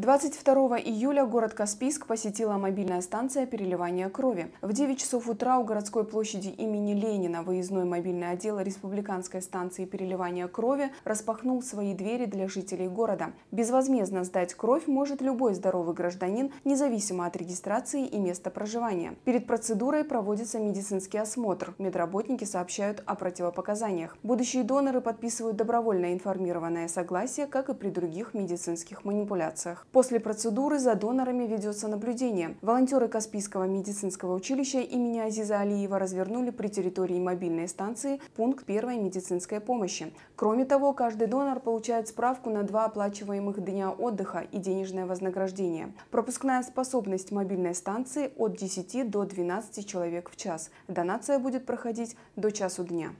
22 июля город Каспийск посетила мобильная станция переливания крови. В 9 часов утра у городской площади имени Ленина выездной мобильный отдел Республиканской станции переливания крови распахнул свои двери для жителей города. Безвозмездно сдать кровь может любой здоровый гражданин, независимо от регистрации и места проживания. Перед процедурой проводится медицинский осмотр. Медработники сообщают о противопоказаниях. Будущие доноры подписывают добровольно информированное согласие, как и при других медицинских манипуляциях. После процедуры за донорами ведется наблюдение. Волонтеры Каспийского медицинского училища имени Азиза Алиева развернули при территории мобильной станции пункт первой медицинской помощи. Кроме того, каждый донор получает справку на два оплачиваемых дня отдыха и денежное вознаграждение. Пропускная способность мобильной станции от 10 до 12 человек в час. Донация будет проходить до часу дня.